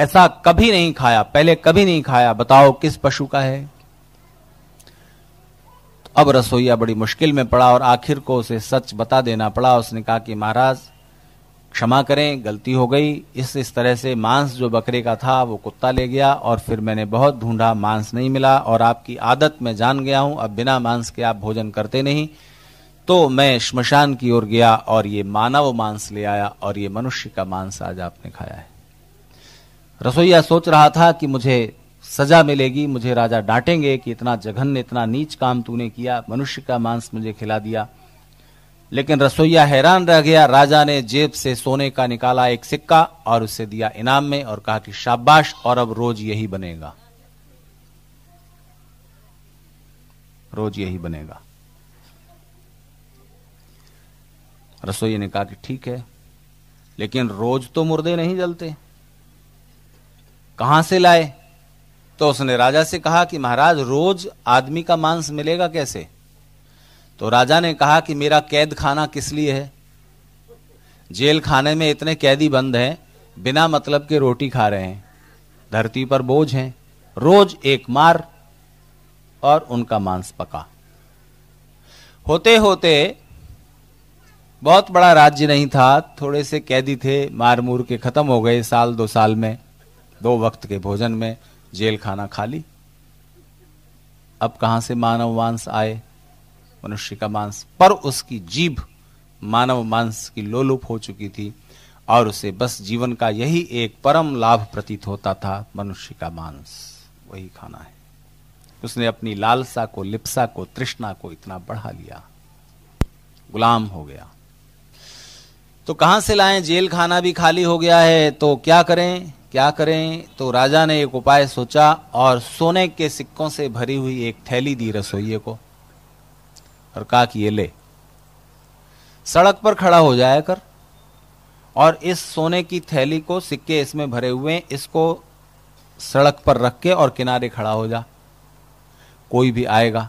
ऐसा कभी नहीं खाया पहले कभी नहीं खाया बताओ किस पशु का है तो अब रसोईया बड़ी मुश्किल में पड़ा और आखिर को उसे सच बता देना पड़ा उसने कहा कि महाराज क्षमा करें गलती हो गई इस इस तरह से मांस जो बकरे का था वो कुत्ता ले गया और फिर मैंने बहुत ढूंढा मांस नहीं मिला और आपकी आदत में जान गया हूं अब बिना मांस के आप भोजन करते नहीं तो मैं श्मशान की ओर गया और ये मानव मांस ले आया और ये मनुष्य का मांस आज आपने खाया है रसोईया सोच रहा था कि मुझे सजा मिलेगी मुझे राजा डांटेंगे कि इतना जघन्य इतना नीच काम तूने किया मनुष्य का मांस मुझे खिला दिया लेकिन रसोईया हैरान रह गया राजा ने जेब से सोने का निकाला एक सिक्का और उसे दिया इनाम में और कहा कि शाबाश और अब रोज यही बनेगा रोज यही बनेगा रसोई ने कहा कि ठीक है लेकिन रोज तो मुर्दे नहीं जलते कहां से लाए तो उसने राजा से कहा कि महाराज रोज आदमी का मांस मिलेगा कैसे तो राजा ने कहा कि मेरा कैद खाना किस लिए है जेल खाने में इतने कैदी बंद हैं बिना मतलब के रोटी खा रहे हैं धरती पर बोझ हैं रोज एक मार और उनका मांस पका होते होते बहुत बड़ा राज्य नहीं था थोड़े से कैदी थे मार मूर के खत्म हो गए साल दो साल में दो वक्त के भोजन में जेल खाना खा ली अब कहां से मानव मांस आए मनुष्य का मांस पर उसकी जीभ मानव मांस की लोलुप हो चुकी थी और उसे बस जीवन का यही एक परम लाभ प्रतीत होता था मनुष्य का मांस वही खाना है उसने अपनी लालसा को लिप्सा को तृष्णा को इतना बढ़ा लिया गुलाम हो गया तो कहां से लाएं जेल खाना भी खाली हो गया है तो क्या करें क्या करें तो राजा ने एक उपाय सोचा और सोने के सिक्कों से भरी हुई एक थैली दी रसोइये को और कहा कि ये ले सड़क पर खड़ा हो जाया कर और इस सोने की थैली को सिक्के इसमें भरे हुए इसको सड़क पर रख के और किनारे खड़ा हो जा कोई भी आएगा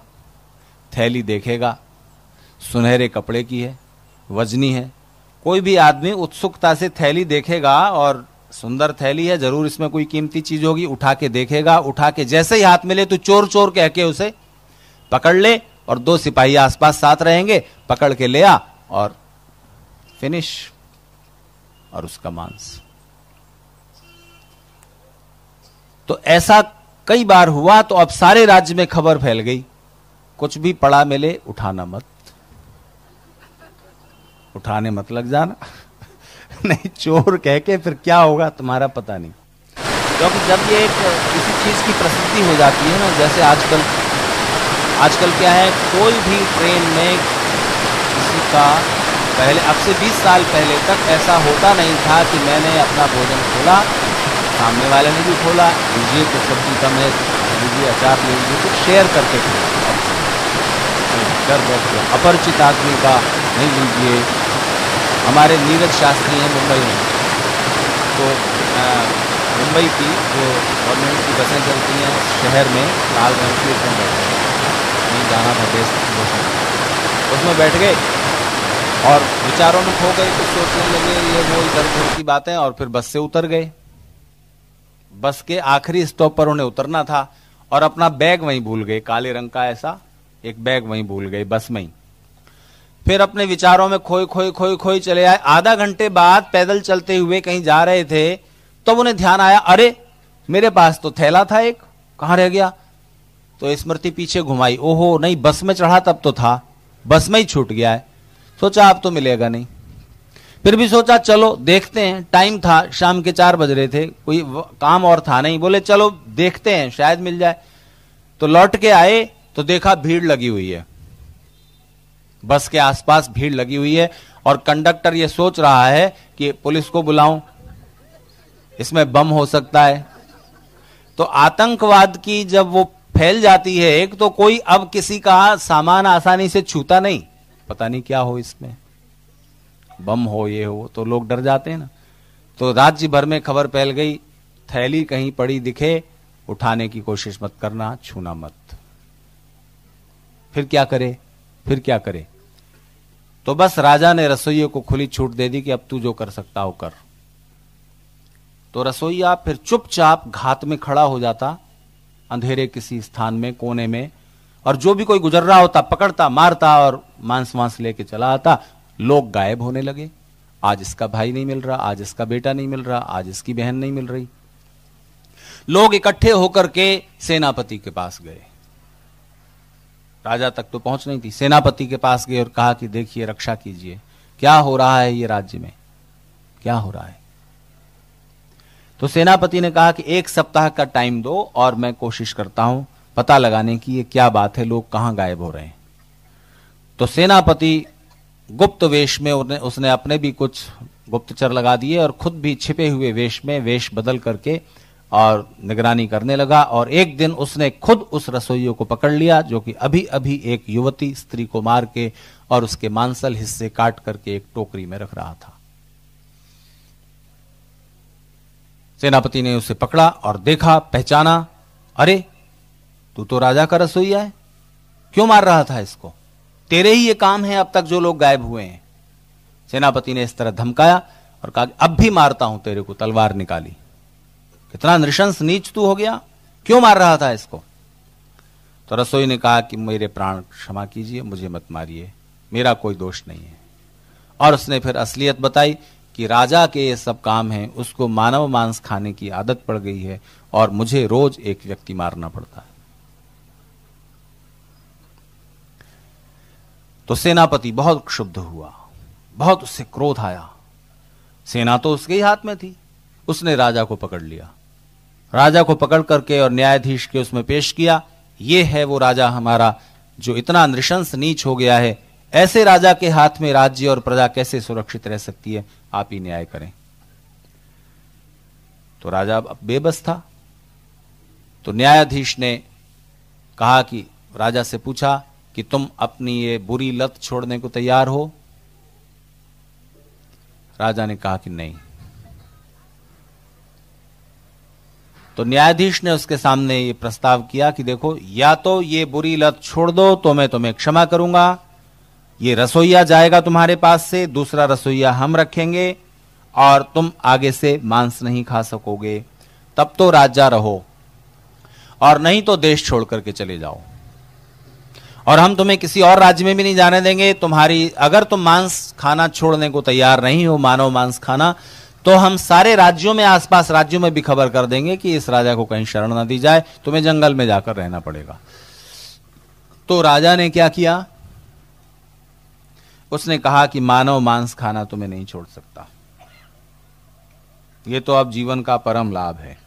थैली देखेगा सुनहरे कपड़े की है वजनी है कोई भी आदमी उत्सुकता से थैली देखेगा और सुंदर थैली है जरूर इसमें कोई कीमती चीज होगी उठा के देखेगा उठा के जैसे ही हाथ में ले तो चोर चोर कह के उसे पकड़ ले और दो सिपाही आसपास साथ रहेंगे पकड़ के ले आ और फिनिश और उसका मांस तो ऐसा कई बार हुआ तो अब सारे राज्य में खबर फैल गई कुछ भी पड़ा मिले उठाना मत उठाने मत लग जाना नहीं चोर कह के फिर क्या होगा तुम्हारा पता नहीं क्योंकि तो जब ये एक किसी चीज़ की प्रसिद्धि हो जाती है ना जैसे आजकल आजकल क्या है कोई भी ट्रेन में किसी का पहले अब से 20 साल पहले तक ऐसा होता नहीं था कि मैंने अपना भोजन खोला सामने वाले ने भी खोला लीजिए कुछ तो सब्जी का है लीजिए अचार ले लीजिए कुछ तो शेयर करके खोला बैठ अपरिचित आदमी का नहीं लीजिए हमारे नीरज शास्त्री हैं मुंबई में तो मुंबई की जो गवर्नमेंट की बसें चलती हैं शहर में लाल रंग की उसमें बैठे नहीं जाना था देश उसमें बैठ गए और विचारों में खो गए कुछ सोचने लगे ये वो इधर उधर की बातें और फिर बस से उतर गए बस के आखिरी स्टॉप पर उन्हें उतरना था और अपना बैग वहीं भूल गए काले रंग का ऐसा एक बैग वहीं भूल गए बस में ही फिर अपने विचारों में खोए खोए खोए खोए चले आए आधा घंटे बाद पैदल चलते हुए कहीं जा रहे थे तब तो उन्हें ध्यान आया अरे मेरे पास तो थैला था एक कहां रह गया तो स्मृति पीछे घुमाई ओहो नहीं बस में चढ़ा तब तो था बस में ही छूट गया है सोचा अब तो मिलेगा नहीं फिर भी सोचा चलो देखते हैं टाइम था शाम के चार बज रहे थे कोई काम और था नहीं बोले चलो देखते हैं शायद मिल जाए तो लौट के आए तो देखा भीड़ लगी हुई है बस के आसपास भीड़ लगी हुई है और कंडक्टर ये सोच रहा है कि पुलिस को बुलाऊं इसमें बम हो सकता है तो आतंकवाद की जब वो फैल जाती है एक तो कोई अब किसी का सामान आसानी से छूता नहीं पता नहीं क्या हो इसमें बम हो ये हो तो लोग डर जाते हैं ना तो राज्य भर में खबर फैल गई थैली कहीं पड़ी दिखे उठाने की कोशिश मत करना छूना मत फिर क्या करे फिर क्या करे तो बस राजा ने रसोइये को खुली छूट दे दी कि अब तू जो कर सकता हो कर तो रसोईया फिर चुपचाप घात में खड़ा हो जाता अंधेरे किसी स्थान में कोने में और जो भी कोई गुजर रहा होता पकड़ता मारता और मांस मांस लेके चला आता लोग गायब होने लगे आज इसका भाई नहीं मिल रहा आज इसका बेटा नहीं मिल रहा आज इसकी बहन नहीं मिल रही लोग इकट्ठे होकर के सेनापति के पास गए राजा तक तो पहुंच नहीं थी सेनापति के पास गए और कहा कि देखिए रक्षा कीजिए क्या हो रहा है ये राज्य में क्या हो रहा है तो सेनापति ने कहा कि एक सप्ताह का टाइम दो और मैं कोशिश करता हूं पता लगाने की ये क्या बात है लोग कहां गायब हो रहे हैं तो सेनापति गुप्त वेश में उसने अपने भी कुछ गुप्तचर लगा दिए और खुद भी छिपे हुए वेश में वेश बदल करके और निगरानी करने लगा और एक दिन उसने खुद उस रसोइयों को पकड़ लिया जो कि अभी अभी एक युवती स्त्री को मार के और उसके मांसल हिस्से काट करके एक टोकरी में रख रहा था सेनापति ने उसे पकड़ा और देखा पहचाना अरे तू तो राजा का रसोईया है क्यों मार रहा था इसको तेरे ही ये काम है अब तक जो लोग गायब हुए हैं सेनापति ने इस तरह धमकाया और कहा अब भी मारता हूं तेरे को तलवार निकाली कितना नृशंस नीच तू हो गया क्यों मार रहा था इसको तो रसोई ने कहा कि मेरे प्राण क्षमा कीजिए मुझे मत मारिए मेरा कोई दोष नहीं है और उसने फिर असलियत बताई कि राजा के ये सब काम हैं उसको मानव मांस खाने की आदत पड़ गई है और मुझे रोज एक व्यक्ति मारना पड़ता है तो सेनापति बहुत क्षुब्ध हुआ बहुत उससे क्रोध आया सेना तो उसके ही हाथ में थी उसने राजा को पकड़ लिया राजा को पकड़ करके और न्यायाधीश के उसमें पेश किया ये है वो राजा हमारा जो इतना नृशंस नीच हो गया है ऐसे राजा के हाथ में राज्य और प्रजा कैसे सुरक्षित रह सकती है आप ही न्याय करें तो राजा अब बेबस था तो न्यायाधीश ने कहा कि राजा से पूछा कि तुम अपनी ये बुरी लत छोड़ने को तैयार हो राजा ने कहा कि नहीं तो न्यायाधीश ने उसके सामने ये प्रस्ताव किया कि देखो या तो ये बुरी लत छोड़ दो तो मैं तुम्हें क्षमा करूंगा ये रसोईया जाएगा तुम्हारे पास से दूसरा रसोईया हम रखेंगे और तुम आगे से मांस नहीं खा सकोगे तब तो राजा रहो और नहीं तो देश छोड़ करके चले जाओ और हम तुम्हें किसी और राज्य में भी नहीं जाने देंगे तुम्हारी अगर तुम मांस खाना छोड़ने को तैयार नहीं हो मानव मांस खाना तो हम सारे राज्यों में आसपास राज्यों में भी खबर कर देंगे कि इस राजा को कहीं शरण ना दी जाए तुम्हें जंगल में जाकर रहना पड़ेगा तो राजा ने क्या किया उसने कहा कि मानव मांस खाना तुम्हें नहीं छोड़ सकता ये तो अब जीवन का परम लाभ है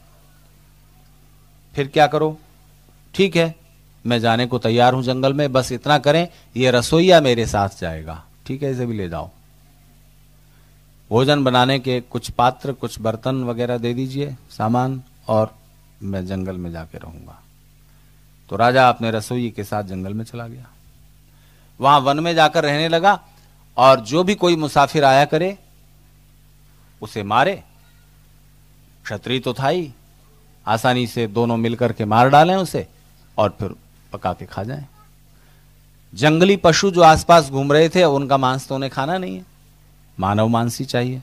फिर क्या करो ठीक है मैं जाने को तैयार हूं जंगल में बस इतना करें यह रसोईया मेरे साथ जाएगा ठीक है इसे भी ले जाओ भोजन बनाने के कुछ पात्र कुछ बर्तन वगैरह दे दीजिए सामान और मैं जंगल में जाके रहूंगा तो राजा अपने रसोई के साथ जंगल में चला गया वहां वन में जाकर रहने लगा और जो भी कोई मुसाफिर आया करे उसे मारे क्षत्रिय तो था ही आसानी से दोनों मिलकर के मार डालें उसे और फिर पका के खा जाएं जंगली पशु जो आसपास घूम रहे थे उनका मांस तो उन्हें खाना नहीं है मानव मानसी चाहिए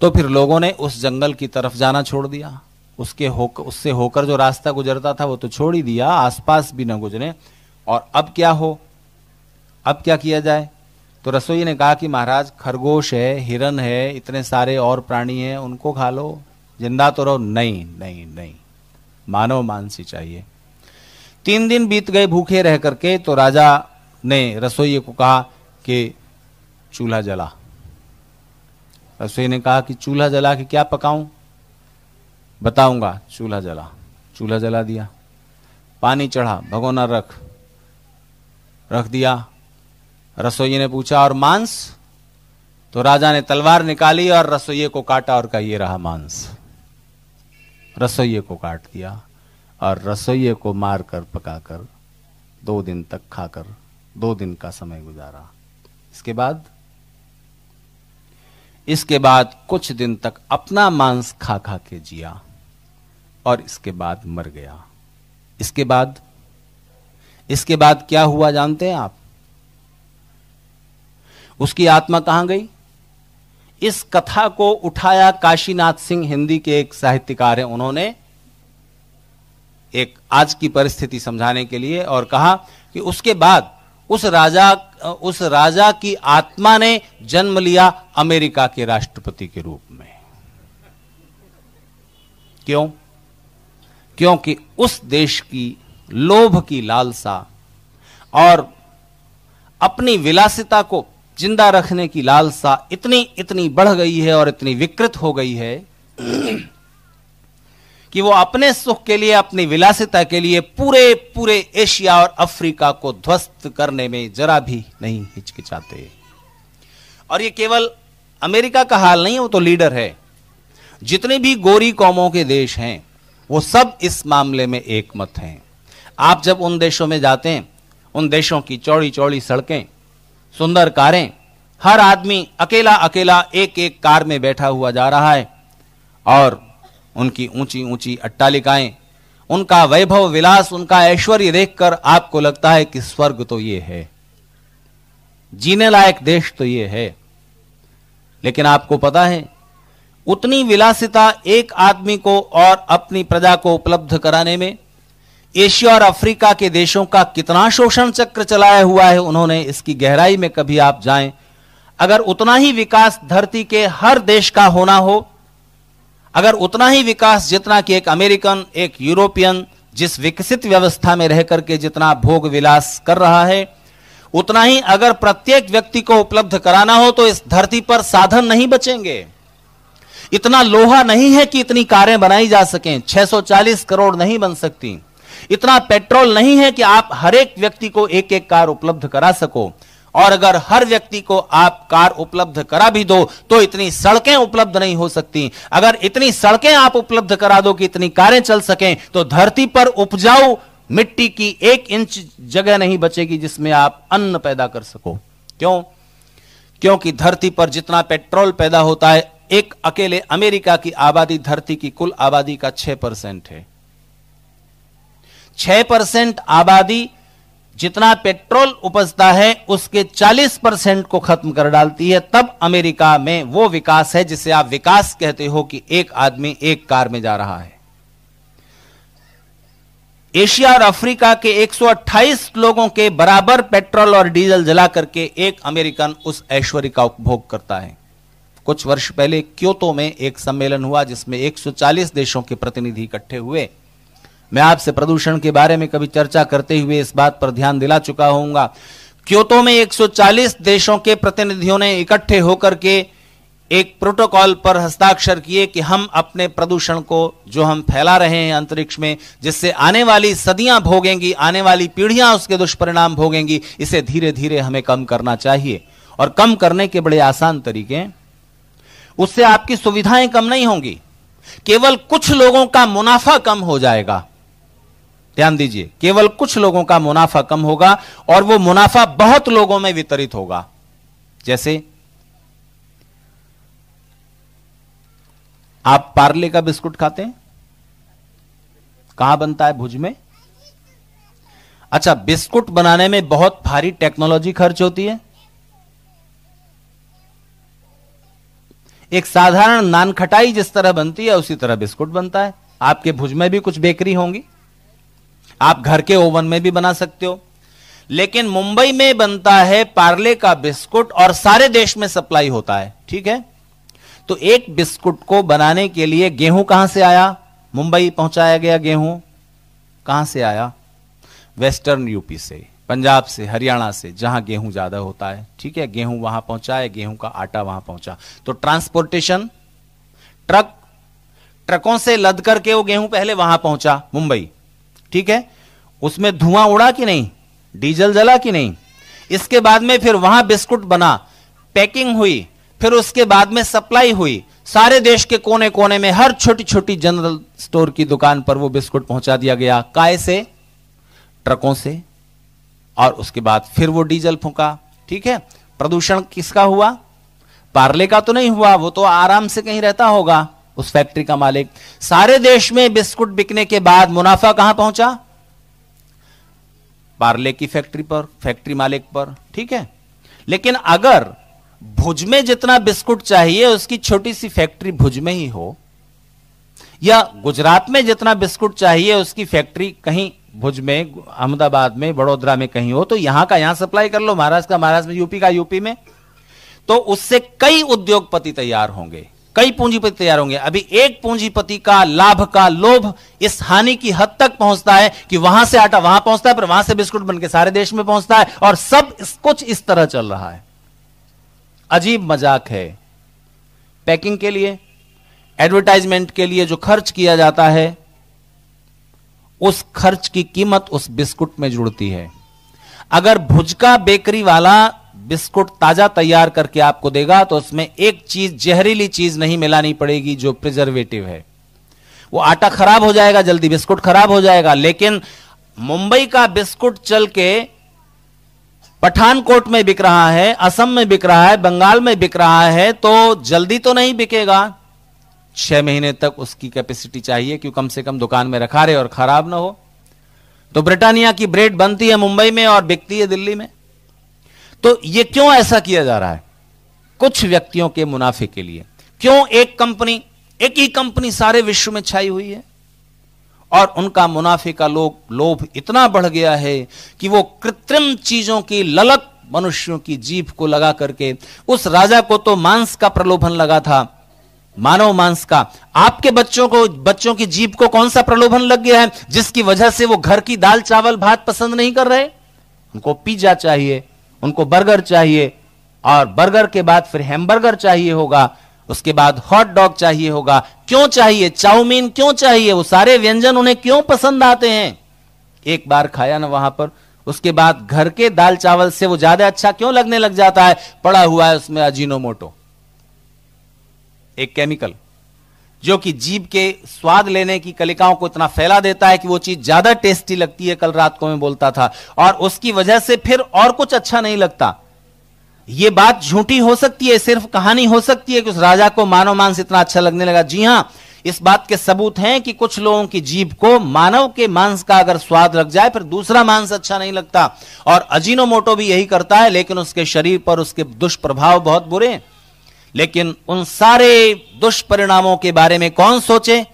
तो फिर लोगों ने उस जंगल की तरफ जाना छोड़ दिया उसके होकर उससे होकर जो रास्ता गुजरता था वो तो छोड़ ही दिया आसपास भी न गुजरे और अब क्या हो अब क्या किया जाए तो रसोई ने कहा कि महाराज खरगोश है हिरन है इतने सारे और प्राणी हैं उनको खा लो जिंदा तो रहो नहीं नहीं नहीं मानव मानसी चाहिए तीन दिन बीत गए भूखे रह करके तो राजा ने रसोई को कहा कि चूल्हा जला रसोई ने कहा कि चूल्हा जला के क्या पकाऊं बताऊंगा चूल्हा जला चूल्हा जला दिया पानी चढ़ा भगोना रख रख दिया रसोई ने पूछा और मांस तो राजा ने तलवार निकाली और रसोइये को काटा और कहा ये रहा मांस रसोइये को काट दिया और रसोइये को मारकर पकाकर दो दिन तक खाकर दो दिन का समय गुजारा इसके बाद इसके बाद कुछ दिन तक अपना मांस खा खा के जिया और इसके बाद मर गया इसके बाद इसके बाद क्या हुआ जानते हैं आप उसकी आत्मा कहां गई इस कथा को उठाया काशीनाथ सिंह हिंदी के एक साहित्यकार हैं उन्होंने एक आज की परिस्थिति समझाने के लिए और कहा कि उसके बाद उस राजा उस राजा की आत्मा ने जन्म लिया अमेरिका के राष्ट्रपति के रूप में क्यों क्योंकि उस देश की लोभ की लालसा और अपनी विलासिता को जिंदा रखने की लालसा इतनी इतनी बढ़ गई है और इतनी विकृत हो गई है कि वो अपने सुख के लिए अपनी विलासिता के लिए पूरे पूरे एशिया और अफ्रीका को ध्वस्त करने में जरा भी नहीं हिचकिचाते और ये केवल अमेरिका का हाल नहीं है वो तो लीडर है जितने भी गोरी कौमों के देश हैं वो सब इस मामले में एकमत हैं आप जब उन देशों में जाते हैं उन देशों की चौड़ी चौड़ी सड़कें सुंदर कारें हर आदमी अकेला अकेला एक एक कार में बैठा हुआ जा रहा है और उनकी ऊंची ऊंची अट्टालिकाएं उनका वैभव विलास उनका ऐश्वर्य देखकर आपको लगता है कि स्वर्ग तो ये है जीने लायक देश तो ये है लेकिन आपको पता है उतनी विलासिता एक आदमी को और अपनी प्रजा को उपलब्ध कराने में एशिया और अफ्रीका के देशों का कितना शोषण चक्र चलाया हुआ है उन्होंने इसकी गहराई में कभी आप जाएं अगर उतना ही विकास धरती के हर देश का होना हो अगर उतना ही विकास जितना कि एक अमेरिकन एक यूरोपियन जिस विकसित व्यवस्था में रह करके जितना भोग विलास कर रहा है उतना ही अगर प्रत्येक व्यक्ति को उपलब्ध कराना हो तो इस धरती पर साधन नहीं बचेंगे इतना लोहा नहीं है कि इतनी कारें बनाई जा सकें 640 करोड़ नहीं बन सकती इतना पेट्रोल नहीं है कि आप हर एक व्यक्ति को एक एक कार उपलब्ध करा सको और अगर हर व्यक्ति को आप कार उपलब्ध करा भी दो तो इतनी सड़कें उपलब्ध नहीं हो सकती अगर इतनी सड़कें आप उपलब्ध करा दो कि इतनी कारें चल सकें तो धरती पर उपजाऊ मिट्टी की एक इंच जगह नहीं बचेगी जिसमें आप अन्न पैदा कर सको क्यों क्योंकि धरती पर जितना पेट्रोल पैदा होता है एक अकेले अमेरिका की आबादी धरती की कुल आबादी का छह परसेंट है छह परसेंट आबादी जितना पेट्रोल उपजता है उसके 40 परसेंट को खत्म कर डालती है तब अमेरिका में वो विकास है जिसे आप विकास कहते हो कि एक आदमी एक कार में जा रहा है एशिया और अफ्रीका के 128 लोगों के बराबर पेट्रोल और डीजल जला करके एक अमेरिकन उस ऐश्वर्य का उपभोग करता है कुछ वर्ष पहले क्योतो में एक सम्मेलन हुआ जिसमें 140 देशों के प्रतिनिधि इकट्ठे हुए मैं आपसे प्रदूषण के बारे में कभी चर्चा करते हुए इस बात पर ध्यान दिला चुका होऊंगा क्योतो में 140 देशों के प्रतिनिधियों ने इकट्ठे होकर के एक प्रोटोकॉल पर हस्ताक्षर किए कि हम अपने प्रदूषण को जो हम फैला रहे हैं अंतरिक्ष में जिससे आने वाली सदियां भोगेंगी आने वाली पीढ़ियां उसके दुष्परिणाम भोगेंगी इसे धीरे धीरे हमें कम करना चाहिए और कम करने के बड़े आसान तरीके उससे आपकी सुविधाएं कम नहीं होंगी केवल कुछ लोगों का मुनाफा कम हो जाएगा ध्यान दीजिए केवल कुछ लोगों का मुनाफा कम होगा और वो मुनाफा बहुत लोगों में वितरित होगा जैसे आप पार्ले का बिस्कुट खाते हैं कहां बनता है भुज में अच्छा बिस्कुट बनाने में बहुत भारी टेक्नोलॉजी खर्च होती है एक साधारण नान खटाई जिस तरह बनती है उसी तरह बिस्कुट बनता है आपके भुज में भी कुछ बेकरी होंगी आप घर के ओवन में भी बना सकते हो लेकिन मुंबई में बनता है पार्ले का बिस्कुट और सारे देश में सप्लाई होता है ठीक है तो एक बिस्कुट को बनाने के लिए गेहूं कहां से आया मुंबई पहुंचाया गया गेहूं कहां से आया वेस्टर्न यूपी से पंजाब से हरियाणा से जहां गेहूं ज्यादा होता है ठीक है गेहूं वहां पहुंचा है गेहूं का आटा वहां पहुंचा तो ट्रांसपोर्टेशन ट्रक ट्रकों से लद करके वो गेहूं पहले वहां पहुंचा मुंबई ठीक है उसमें धुआं उड़ा कि नहीं डीजल जला कि नहीं इसके बाद में फिर वहां बिस्कुट बना पैकिंग हुई फिर उसके बाद में सप्लाई हुई सारे देश के कोने कोने में हर छोटी छोटी जनरल स्टोर की दुकान पर वो बिस्कुट पहुंचा दिया गया काय से ट्रकों से और उसके बाद फिर वो डीजल फूका ठीक है प्रदूषण किसका हुआ पार्ले का तो नहीं हुआ वो तो आराम से कहीं रहता होगा उस फैक्ट्री का मालिक सारे देश में बिस्कुट बिकने के बाद मुनाफा कहां पहुंचा पार्ले की फैक्ट्री पर फैक्ट्री मालिक पर ठीक है लेकिन अगर भुज में जितना बिस्कुट चाहिए उसकी छोटी सी फैक्ट्री भुज में ही हो या गुजरात में जितना बिस्कुट चाहिए उसकी फैक्ट्री कहीं भुज में अहमदाबाद में बड़ोदरा में कहीं हो तो यहां का यहां सप्लाई कर लो महाराष्ट्र का महाराष्ट्र में यूपी का यूपी में तो उससे कई उद्योगपति तैयार होंगे कई पूंजीपति तैयार होंगे अभी एक पूंजीपति का लाभ का लोभ इस हानि की हद तक पहुंचता है कि वहां से आटा वहां पहुंचता है पर वहां से बिस्कुट बनकर सारे देश में पहुंचता है और सब इस, कुछ इस तरह चल रहा है अजीब मजाक है पैकिंग के लिए एडवर्टाइजमेंट के लिए जो खर्च किया जाता है उस खर्च की कीमत उस बिस्कुट में जुड़ती है अगर भुजका बेकरी वाला बिस्कुट ताजा तैयार करके आपको देगा तो उसमें एक चीज जहरीली चीज नहीं मिलानी पड़ेगी जो प्रिजर्वेटिव है वो आटा खराब हो जाएगा जल्दी बिस्कुट खराब हो जाएगा लेकिन मुंबई का बिस्कुट चल के पठानकोट में बिक रहा है असम में बिक रहा है बंगाल में बिक रहा है तो जल्दी तो नहीं बिकेगा छह महीने तक उसकी कैपेसिटी चाहिए क्यों कम से कम दुकान में रखा रहे और खराब ना हो तो ब्रिटानिया की ब्रेड बनती है मुंबई में और बिकती है दिल्ली में तो ये क्यों ऐसा किया जा रहा है कुछ व्यक्तियों के मुनाफे के लिए क्यों एक कंपनी एक ही कंपनी सारे विश्व में छाई हुई है और उनका मुनाफे का लोग लोभ इतना बढ़ गया है कि वो कृत्रिम चीजों की ललक मनुष्यों की जीभ को लगा करके उस राजा को तो मांस का प्रलोभन लगा था मानव मांस का आपके बच्चों को बच्चों की जीभ को कौन सा प्रलोभन लग गया है जिसकी वजह से वो घर की दाल चावल भात पसंद नहीं कर रहे उनको पिज्जा चाहिए उनको बर्गर चाहिए और बर्गर के बाद फिर हैमबर्गर चाहिए होगा उसके बाद हॉट डॉग चाहिए होगा क्यों चाहिए चाउमीन क्यों चाहिए वो सारे व्यंजन उन्हें क्यों पसंद आते हैं एक बार खाया ना वहां पर उसके बाद घर के दाल चावल से वो ज्यादा अच्छा क्यों लगने लग जाता है पड़ा हुआ है उसमें अजीनोमोटो एक केमिकल जो कि जीव के स्वाद लेने की कलिकाओं को इतना फैला देता है कि वो चीज ज्यादा टेस्टी लगती है कल रात को मैं बोलता था और उसकी वजह से फिर और कुछ अच्छा नहीं लगता ये बात झूठी हो सकती है सिर्फ कहानी हो सकती है कि उस राजा को मानव मांस इतना अच्छा लगने लगा जी हां इस बात के सबूत हैं कि कुछ लोगों की जीभ को मानव के मांस का अगर स्वाद लग जाए फिर दूसरा मांस अच्छा नहीं लगता और अजीनोमोटो भी यही करता है लेकिन उसके शरीर पर उसके दुष्प्रभाव बहुत बुरे हैं लेकिन उन सारे दुष्परिणामों के बारे में कौन सोचे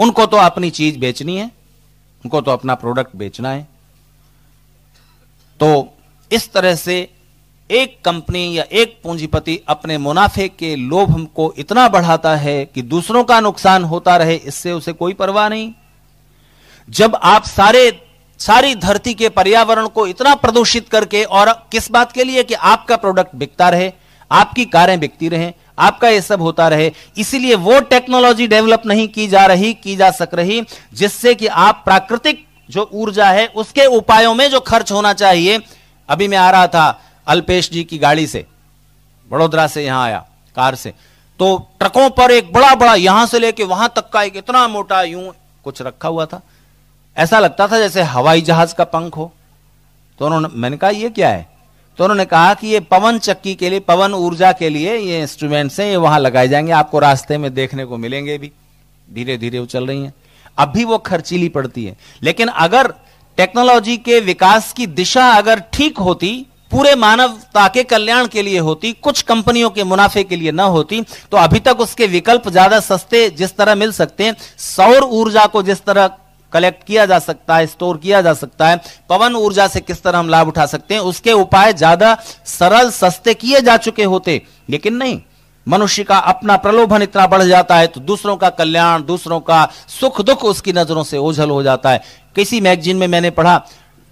उनको तो अपनी चीज बेचनी है उनको तो अपना प्रोडक्ट बेचना है तो इस तरह से एक कंपनी या एक पूंजीपति अपने मुनाफे के लोभ को इतना बढ़ाता है कि दूसरों का नुकसान होता रहे इससे उसे कोई परवाह नहीं जब आप सारे सारी धरती के पर्यावरण को इतना प्रदूषित करके और किस बात के लिए कि आपका प्रोडक्ट बिकता रहे आपकी कारें बिकती रहें आपका ये सब होता रहे इसीलिए वो टेक्नोलॉजी डेवलप नहीं की जा रही की जा सक रही जिससे कि आप प्राकृतिक जो ऊर्जा है उसके उपायों में जो खर्च होना चाहिए अभी मैं आ रहा था अल्पेश जी की गाड़ी से बड़ोदरा से यहां आया कार से तो ट्रकों पर एक बड़ा बड़ा यहां से लेके वहां तक का एक इतना मोटा यूं कुछ रखा हुआ था ऐसा लगता था जैसे हवाई जहाज का पंख हो तो उन्होंने मैंने कहा यह क्या है तो उन्होंने कहा कि ये पवन चक्की के लिए पवन ऊर्जा के लिए ये इंस्ट्रूमेंट्स हैं ये वहां लगाए जाएंगे आपको रास्ते में देखने को मिलेंगे भी धीरे धीरे वो चल रही हैं अब भी वो खर्चीली पड़ती है लेकिन अगर टेक्नोलॉजी के विकास की दिशा अगर ठीक होती पूरे मानवता के कल्याण के लिए होती कुछ कंपनियों के मुनाफे के लिए न होती तो अभी तक उसके विकल्प ज्यादा सस्ते जिस तरह मिल सकते हैं सौर ऊर्जा को जिस तरह कलेक्ट किया जा सकता है स्टोर किया जा सकता है पवन ऊर्जा से किस तरह हम लाभ उठा सकते हैं उसके उपाय ज्यादा सरल सस्ते किए जा चुके होते लेकिन नहीं मनुष्य का अपना प्रलोभन इतना बढ़ जाता है तो दूसरों का कल्याण दूसरों का सुख दुख उसकी नजरों से ओझल हो जाता है किसी मैगजीन में मैंने पढ़ा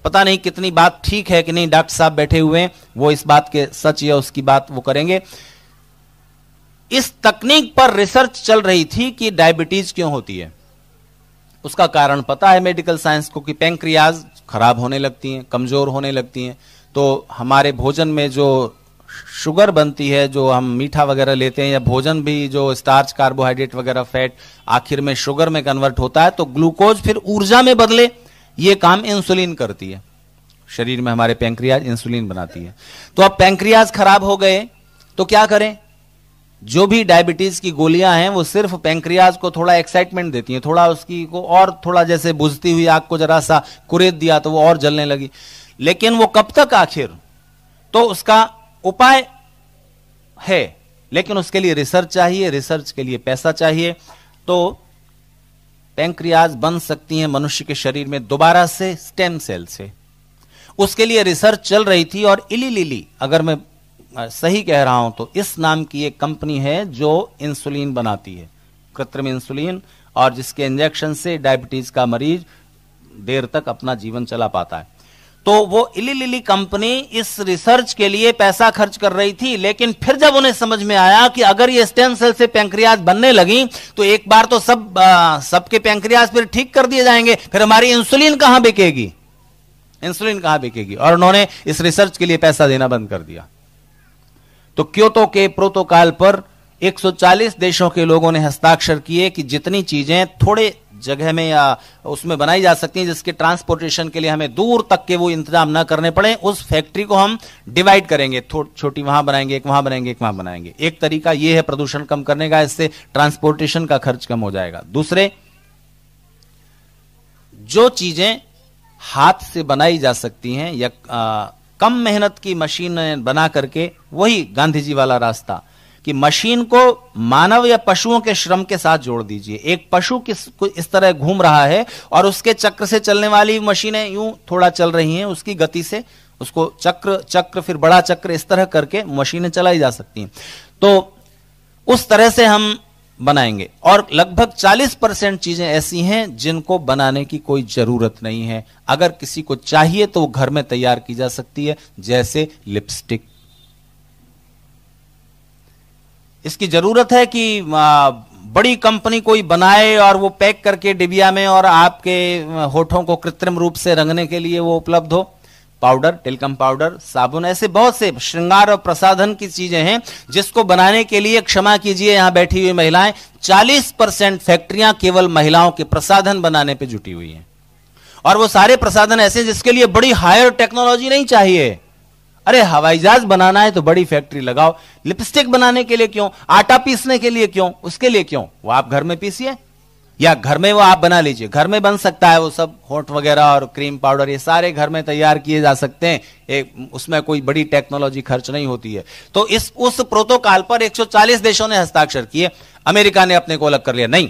पता नहीं कितनी बात ठीक है कि नहीं डॉक्टर साहब बैठे हुए हैं वो इस बात के सच या उसकी बात वो करेंगे इस तकनीक पर रिसर्च चल रही थी कि डायबिटीज क्यों होती है उसका कारण पता है मेडिकल साइंस को कि पेंक्रियाज खराब होने लगती हैं कमज़ोर होने लगती हैं तो हमारे भोजन में जो शुगर बनती है जो हम मीठा वगैरह लेते हैं या भोजन भी जो स्टार्च कार्बोहाइड्रेट वगैरह फैट आखिर में शुगर में कन्वर्ट होता है तो ग्लूकोज फिर ऊर्जा में बदले ये काम इंसुलिन करती है शरीर में हमारे पेंक्रियाज इंसुलिन बनाती है तो अब पेंक्रियाज खराब हो गए तो क्या करें जो भी डायबिटीज की गोलियां हैं वो सिर्फ पेंक्रियाज को थोड़ा एक्साइटमेंट देती हैं थोड़ा उसकी को और थोड़ा जैसे बुझती हुई आग को जरा सा कुरेद दिया तो वो और जलने लगी लेकिन वो कब तक आखिर तो उसका उपाय है लेकिन उसके लिए रिसर्च चाहिए रिसर्च के लिए पैसा चाहिए तो पेंक्रियाज बन सकती हैं मनुष्य के शरीर में दोबारा से स्टेम सेल से उसके लिए रिसर्च चल रही थी और इली लिली अगर मैं सही कह रहा हूं तो इस नाम की एक कंपनी है जो इंसुलिन बनाती है कृत्रिम इंसुलिन और जिसके इंजेक्शन से डायबिटीज का मरीज देर तक अपना जीवन चला पाता है तो वो इलीलिली लिली कंपनी इस रिसर्च के लिए पैसा खर्च कर रही थी लेकिन फिर जब उन्हें समझ में आया कि अगर ये स्टेम सेल से पैंक्रियाज बनने लगी तो एक बार तो सब सबके पैंक्रियाज फिर ठीक कर दिए जाएंगे फिर हमारी इंसुलिन कहां बिकेगी इंसुलिन कहां बिकेगी और उन्होंने इस रिसर्च के लिए पैसा देना बंद कर दिया तो क्योतो के प्रोटोकॉल पर 140 देशों के लोगों ने हस्ताक्षर किए कि जितनी चीजें थोड़े जगह में या उसमें बनाई जा सकती हैं जिसके ट्रांसपोर्टेशन के लिए हमें दूर तक के वो इंतजाम ना करने पड़े उस फैक्ट्री को हम डिवाइड करेंगे छोटी वहां बनाएंगे एक वहां बनाएंगे एक वहां बनाएंगे एक तरीका यह है प्रदूषण कम करने का इससे ट्रांसपोर्टेशन का खर्च कम हो जाएगा दूसरे जो चीजें हाथ से बनाई जा सकती हैं या आ, कम मेहनत की मशीन बना करके वही गांधी जी वाला रास्ता कि मशीन को मानव या पशुओं के श्रम के साथ जोड़ दीजिए एक पशु किस इस तरह घूम रहा है और उसके चक्र से चलने वाली मशीनें यूं थोड़ा चल रही हैं उसकी गति से उसको चक्र चक्र फिर बड़ा चक्र इस तरह करके मशीनें चलाई जा सकती हैं तो उस तरह से हम बनाएंगे और लगभग 40 परसेंट चीजें ऐसी हैं जिनको बनाने की कोई जरूरत नहीं है अगर किसी को चाहिए तो वो घर में तैयार की जा सकती है जैसे लिपस्टिक इसकी जरूरत है कि बड़ी कंपनी कोई बनाए और वो पैक करके डिबिया में और आपके होठों को कृत्रिम रूप से रंगने के लिए वो उपलब्ध हो पाउडर टेलकम पाउडर साबुन ऐसे बहुत से श्रृंगार और प्रसाधन की चीजें हैं जिसको बनाने के लिए क्षमा कीजिए यहां बैठी हुई महिलाएं 40 परसेंट फैक्ट्रियां केवल महिलाओं के प्रसाधन बनाने पे जुटी हुई हैं और वो सारे प्रसाधन ऐसे जिसके लिए बड़ी हायर टेक्नोलॉजी नहीं चाहिए अरे हवाई जहाज बनाना है तो बड़ी फैक्ट्री लगाओ लिपस्टिक बनाने के लिए क्यों आटा पीसने के लिए क्यों उसके लिए क्यों वो आप घर में पीसिए या घर में वो आप बना लीजिए घर में बन सकता है वो सब होट वगैरह और क्रीम पाउडर ये सारे घर में तैयार किए जा सकते हैं एक उसमें कोई बड़ी टेक्नोलॉजी खर्च नहीं होती है तो इस उस प्रोटोकॉल पर 140 देशों ने हस्ताक्षर किए अमेरिका ने अपने को अलग कर लिया नहीं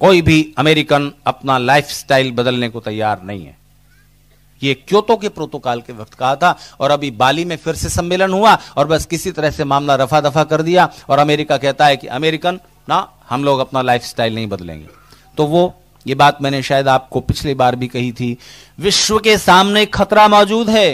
कोई भी अमेरिकन अपना लाइफ बदलने को तैयार नहीं है ये क्योतो के प्रोटोकॉल के वक्त कहा था और अभी बाली में फिर से सम्मेलन हुआ और बस किसी तरह से मामला रफा दफा कर दिया और अमेरिका कहता है कि अमेरिकन ना हम लोग अपना लाइफ स्टाइल नहीं बदलेंगे तो वो ये बात मैंने शायद आपको पिछली बार भी कही थी विश्व के सामने खतरा मौजूद है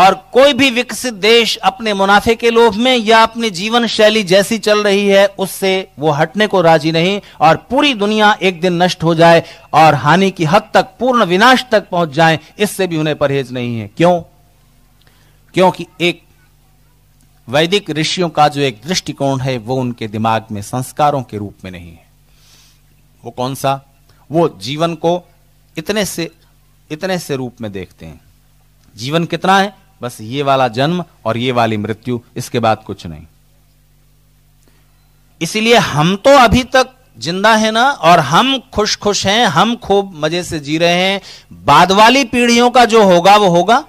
और कोई भी विकसित देश अपने मुनाफे के लोभ में या अपनी जीवन शैली जैसी चल रही है उससे वो हटने को राजी नहीं और पूरी दुनिया एक दिन नष्ट हो जाए और हानि की हद तक पूर्ण विनाश तक पहुंच जाए इससे भी उन्हें परहेज नहीं है क्यों क्योंकि एक वैदिक ऋषियों का जो एक दृष्टिकोण है वो उनके दिमाग में संस्कारों के रूप में नहीं है वो कौन सा वो जीवन को इतने से इतने से रूप में देखते हैं जीवन कितना है बस ये वाला जन्म और ये वाली मृत्यु इसके बाद कुछ नहीं इसलिए हम तो अभी तक जिंदा है ना और हम खुश खुश हैं हम खूब मजे से जी रहे हैं बाद वाली पीढ़ियों का जो होगा वो होगा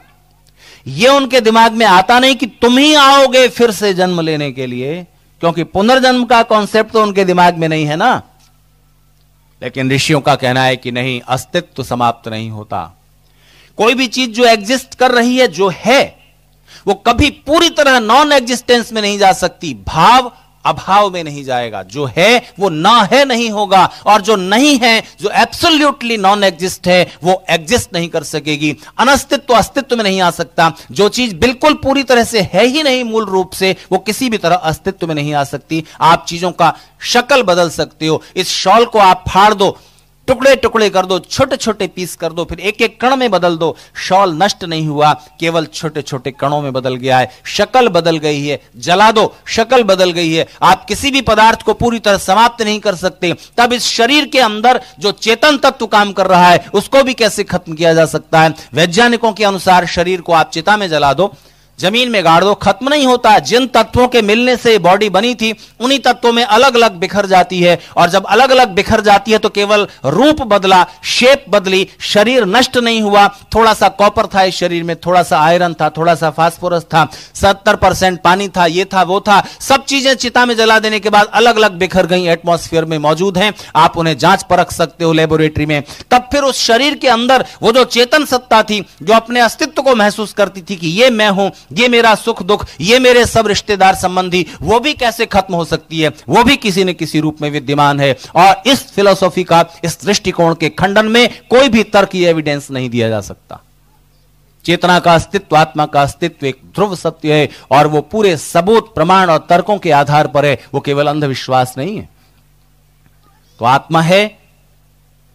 ये उनके दिमाग में आता नहीं कि तुम ही आओगे फिर से जन्म लेने के लिए क्योंकि पुनर्जन्म का कॉन्सेप्ट तो उनके दिमाग में नहीं है ना लेकिन ऋषियों का कहना है कि नहीं अस्तित्व तो समाप्त नहीं होता कोई भी चीज जो एग्जिस्ट कर रही है जो है वो कभी पूरी तरह नॉन एग्जिस्टेंस में नहीं जा सकती भाव अभाव में नहीं जाएगा जो है वो ना है नहीं होगा और जो नहीं है जो एब्सोल्यूटली नॉन एग्जिस्ट है वो एग्जिस्ट नहीं कर सकेगी अनस्तित्व अस्तित्व में नहीं आ सकता जो चीज बिल्कुल पूरी तरह से है ही नहीं मूल रूप से वो किसी भी तरह अस्तित्व में नहीं आ सकती आप चीजों का शक्ल बदल सकते हो इस शॉल को आप फाड़ दो टुकड़े टुकड़े कर दो छोटे छोटे पीस कर दो फिर एक एक कण में बदल दो शॉल नष्ट नहीं हुआ केवल छोटे छोटे कणों में बदल गया है शकल बदल गई है जला दो शकल बदल गई है आप किसी भी पदार्थ को पूरी तरह समाप्त नहीं कर सकते तब इस शरीर के अंदर जो चेतन तत्व काम कर रहा है उसको भी कैसे खत्म किया जा सकता है वैज्ञानिकों के अनुसार शरीर को आप चिता में जला दो जमीन में गाड़ दो खत्म नहीं होता जिन तत्वों के मिलने से बॉडी बनी थी उन्हीं तत्वों में अलग अलग बिखर जाती है और जब अलग अलग बिखर जाती है तो केवल रूप बदला शेप बदली शरीर नष्ट नहीं हुआ थोड़ा सा कॉपर था इस शरीर में थोड़ा सा आयरन था थोड़ा सा फास्फोरस था सत्तर परसेंट पानी था ये था वो था सब चीजें चिता में जला देने के बाद अलग अलग बिखर गई एटमोस्फियर में मौजूद है आप उन्हें जांच परख सकते हो लेबोरेटरी में तब फिर उस शरीर के अंदर वो जो चेतन सत्ता थी जो अपने अस्तित्व को महसूस करती थी कि ये मैं हूं ये मेरा सुख दुख ये मेरे सब रिश्तेदार संबंधी वो भी कैसे खत्म हो सकती है वो भी किसी न किसी रूप में विद्यमान है और इस फिलोसॉफी का इस दृष्टिकोण के खंडन में कोई भी तर्क या एविडेंस नहीं दिया जा सकता चेतना का अस्तित्व आत्मा का अस्तित्व एक ध्रुव सत्य है और वो पूरे सबूत प्रमाण और तर्कों के आधार पर है वो केवल अंधविश्वास नहीं है तो आत्मा है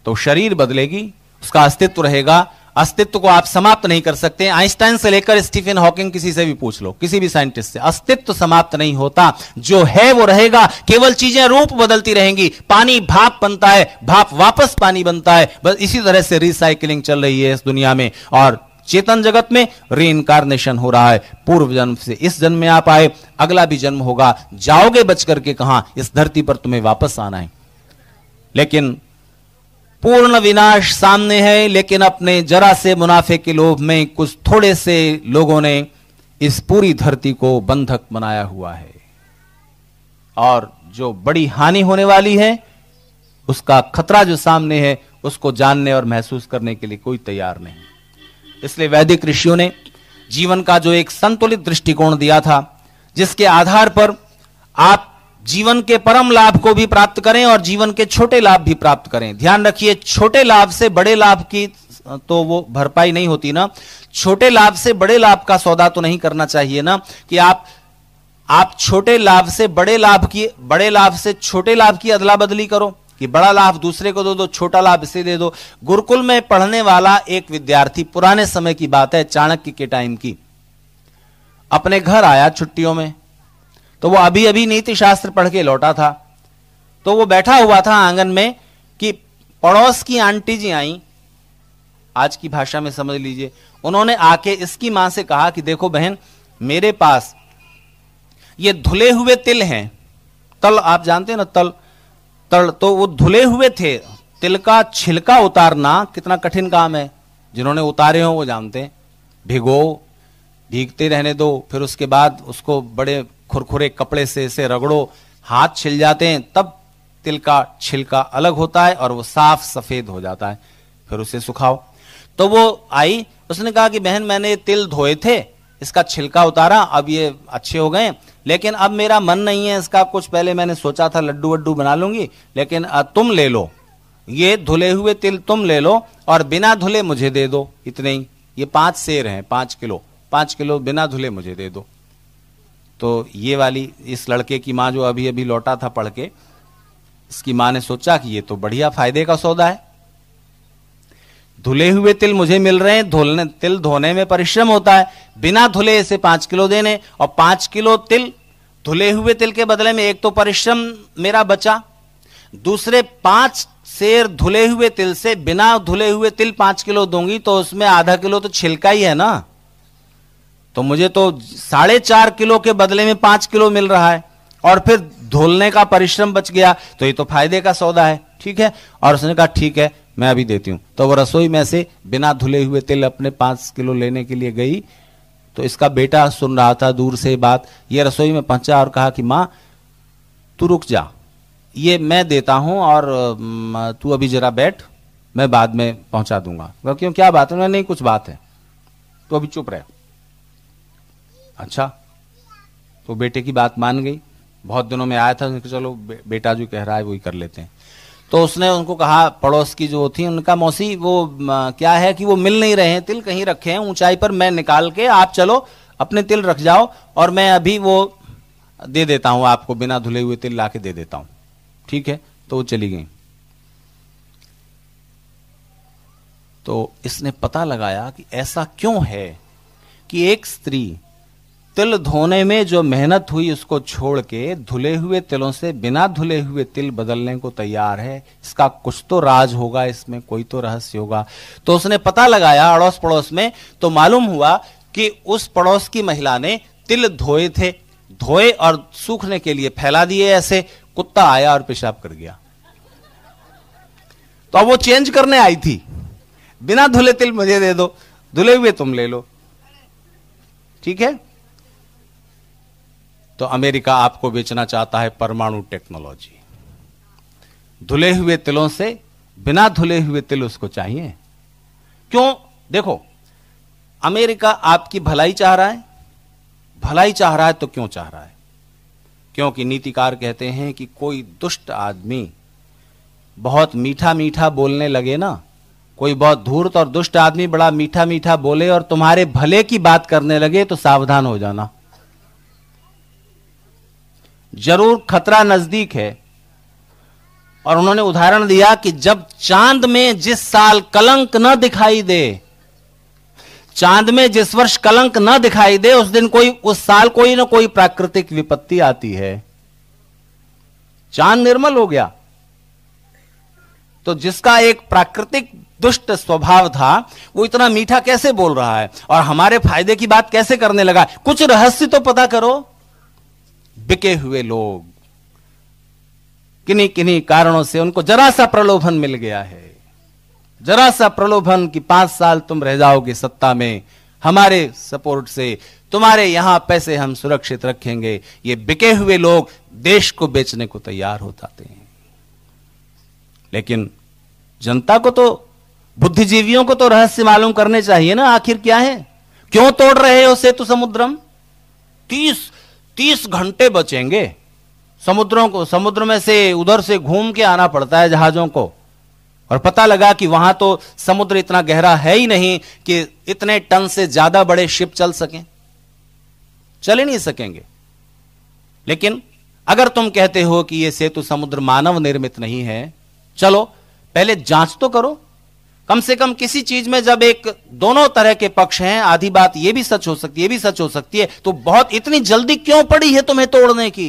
तो शरीर बदलेगी उसका अस्तित्व रहेगा अस्तित्व को आप समाप्त नहीं कर सकते आइंस्टाइन से लेकर स्टीफन हॉकिंग किसी से भी पूछ लो किसी भी साइंटिस्ट से अस्तित्व समाप्त नहीं होता जो है वो रहेगा केवल चीजें रूप बदलती रहेंगी पानी भाप बनता है भाप वापस पानी बनता है बस इसी तरह से रिसाइकिलिंग चल रही है इस दुनिया में और चेतन जगत में री इनकारनेशन हो रहा है पूर्व जन्म से इस जन्म में आप आए अगला भी जन्म होगा जाओगे बच करके कहा इस धरती पर तुम्हें वापस आना है लेकिन पूर्ण विनाश सामने है लेकिन अपने जरा से मुनाफे के लोभ में कुछ थोड़े से लोगों ने इस पूरी धरती को बंधक बनाया हुआ है और जो बड़ी हानि होने वाली है उसका खतरा जो सामने है उसको जानने और महसूस करने के लिए कोई तैयार नहीं इसलिए वैदिक ऋषियों ने जीवन का जो एक संतुलित दृष्टिकोण दिया था जिसके आधार पर आप जीवन के परम लाभ को भी प्राप्त करें और जीवन के छोटे लाभ भी प्राप्त करें ध्यान रखिए छोटे लाभ से बड़े लाभ की तो वो भरपाई नहीं होती ना छोटे लाभ से बड़े लाभ का सौदा तो नहीं करना चाहिए ना कि आप आप छोटे लाभ से बड़े लाभ की बड़े लाभ से छोटे लाभ की अदला बदली करो कि बड़ा लाभ दूसरे को दो दो छोटा लाभ इसे दे दो गुरुकुल में पढ़ने वाला एक विद्यार्थी पुराने समय की बात है चाणक्य के टाइम की अपने घर आया छुट्टियों में तो वो अभी अभी नीति शास्त्र पढ़ के लौटा था तो वो बैठा हुआ था आंगन में कि पड़ोस की आंटी जी आई आज की भाषा में समझ लीजिए उन्होंने आके इसकी मां से कहा कि देखो बहन मेरे पास ये धुले हुए तिल हैं तल आप जानते हैं ना तल तल तो वो धुले हुए थे तिल का छिलका उतारना कितना कठिन काम है जिन्होंने उतारे हो वो जानते हैं भिगो भीगते रहने दो फिर उसके बाद उसको बड़े खुरखुरे कपड़े से इसे रगड़ो हाथ छिल जाते हैं तब तिल का छिलका अलग होता है और वो साफ सफेद हो जाता है फिर उसे सुखाओ तो वो आई उसने कहा कि बहन मैंने तिल धोए थे इसका छिलका उतारा अब ये अच्छे हो गए लेकिन अब मेरा मन नहीं है इसका कुछ पहले मैंने सोचा था लड्डू वड्डू बना लूंगी लेकिन तुम ले लो ये धुले हुए तिल तुम ले लो और बिना धुले मुझे दे दो इतने ही ये पांच शेर हैं पांच किलो पाँच किलो बिना धुले मुझे दे दो तो ये वाली इस लड़के की माँ जो अभी अभी लौटा था पढ़ के इसकी माँ ने सोचा कि ये तो बढ़िया फायदे का सौदा है धुले हुए तिल मुझे मिल रहे हैं धुलने तिल धोने में परिश्रम होता है बिना धुले इसे पांच किलो देने और पांच किलो तिल धुले हुए तिल के बदले में एक तो परिश्रम मेरा बचा दूसरे पांच शेर धुले हुए तिल से बिना धुले हुए तिल पांच किलो दूंगी तो उसमें आधा किलो तो छिलका ही है ना तो मुझे तो साढ़े चार किलो के बदले में पांच किलो मिल रहा है और फिर धोलने का परिश्रम बच गया तो ये तो फायदे का सौदा है ठीक है और उसने कहा ठीक है मैं अभी देती हूं तो वो रसोई में से बिना धुले हुए तेल अपने पांच किलो लेने के लिए गई तो इसका बेटा सुन रहा था दूर से बात ये रसोई में पहुंचा और कहा कि माँ तू रुक जा ये मैं देता हूं और तू अभी जरा बैठ मैं बाद में पहुंचा दूंगा क्यों क्या बात है नहीं कुछ बात है तो अभी चुप रहे अच्छा तो बेटे की बात मान गई बहुत दिनों में आया था उसने चलो बे, बेटा जो कह रहा है वही कर लेते हैं तो उसने उनको कहा पड़ोस की जो थी उनका मौसी वो आ, क्या है कि वो मिल नहीं रहे हैं तिल कहीं रखे हैं ऊंचाई पर मैं निकाल के आप चलो अपने तिल रख जाओ और मैं अभी वो दे देता हूं आपको बिना धुले हुए तिल ला के दे देता हूं ठीक है तो वो चली गई तो इसने पता लगाया कि ऐसा क्यों है कि एक स्त्री तिल धोने में जो मेहनत हुई उसको छोड़ के धुले हुए तिलों से बिना धुले हुए तिल बदलने को तैयार है इसका कुछ तो राज होगा इसमें कोई तो रहस्य होगा तो उसने पता लगाया अड़ोस पड़ोस में तो मालूम हुआ कि उस पड़ोस की महिला ने तिल धोए थे धोए और सूखने के लिए फैला दिए ऐसे कुत्ता आया और पेशाब कर गया तो अब वो चेंज करने आई थी बिना धुले तिल मुझे दे दो धुले हुए तुम ले लो ठीक है तो अमेरिका आपको बेचना चाहता है परमाणु टेक्नोलॉजी धुले हुए तिलों से बिना धुले हुए तिल उसको चाहिए क्यों देखो अमेरिका आपकी भलाई चाह रहा है भलाई चाह रहा है तो क्यों चाह रहा है क्योंकि नीतिकार कहते हैं कि कोई दुष्ट आदमी बहुत मीठा मीठा बोलने लगे ना कोई बहुत धूर्त और दुष्ट आदमी बड़ा मीठा मीठा बोले और तुम्हारे भले की बात करने लगे तो सावधान हो जाना जरूर खतरा नजदीक है और उन्होंने उदाहरण दिया कि जब चांद में जिस साल कलंक न दिखाई दे चांद में जिस वर्ष कलंक न दिखाई दे उस दिन कोई उस साल कोई ना कोई प्राकृतिक विपत्ति आती है चांद निर्मल हो गया तो जिसका एक प्राकृतिक दुष्ट स्वभाव था वो इतना मीठा कैसे बोल रहा है और हमारे फायदे की बात कैसे करने लगा कुछ रहस्य तो पता करो बिके हुए लोग किन्हीं किन्हीं कारणों से उनको जरा सा प्रलोभन मिल गया है जरा सा प्रलोभन कि पांच साल तुम रह जाओगे सत्ता में हमारे सपोर्ट से तुम्हारे यहां पैसे हम सुरक्षित रखेंगे ये बिके हुए लोग देश को बेचने को तैयार हो जाते हैं लेकिन जनता को तो बुद्धिजीवियों को तो रहस्य मालूम करने चाहिए ना आखिर क्या है क्यों तोड़ रहे हो सेतु समुद्रम तीस तीस घंटे बचेंगे समुद्रों को समुद्र में से उधर से घूम के आना पड़ता है जहाजों को और पता लगा कि वहां तो समुद्र इतना गहरा है ही नहीं कि इतने टन से ज्यादा बड़े शिप चल सकें चल ही नहीं सकेंगे लेकिन अगर तुम कहते हो कि यह सेतु समुद्र मानव निर्मित नहीं है चलो पहले जांच तो करो कम से कम किसी चीज में जब एक दोनों तरह के पक्ष हैं आधी बात यह भी सच हो सकती है भी सच हो सकती है तो बहुत इतनी जल्दी क्यों पड़ी है तुम्हें तोड़ने की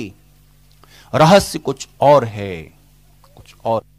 रहस्य कुछ और है कुछ और